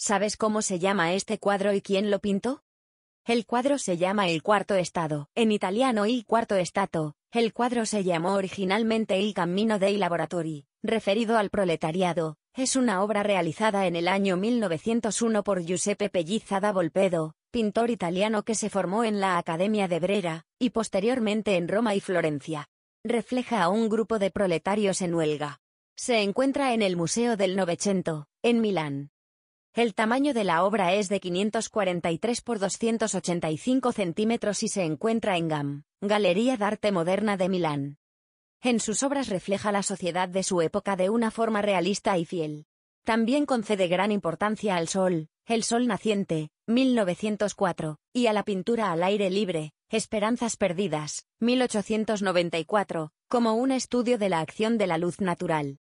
¿Sabes cómo se llama este cuadro y quién lo pintó? El cuadro se llama El Cuarto Estado, en italiano el Cuarto Stato. El cuadro se llamó originalmente Il Cammino dei Laboratori, referido al proletariado. Es una obra realizada en el año 1901 por Giuseppe Pellizza Volpedo, pintor italiano que se formó en la Academia de Brera, y posteriormente en Roma y Florencia. Refleja a un grupo de proletarios en huelga. Se encuentra en el Museo del Novecento, en Milán. El tamaño de la obra es de 543 por 285 centímetros y se encuentra en GAM, Galería de Arte Moderna de Milán. En sus obras refleja la sociedad de su época de una forma realista y fiel. También concede gran importancia al sol, el sol naciente, 1904, y a la pintura al aire libre, Esperanzas perdidas, 1894, como un estudio de la acción de la luz natural.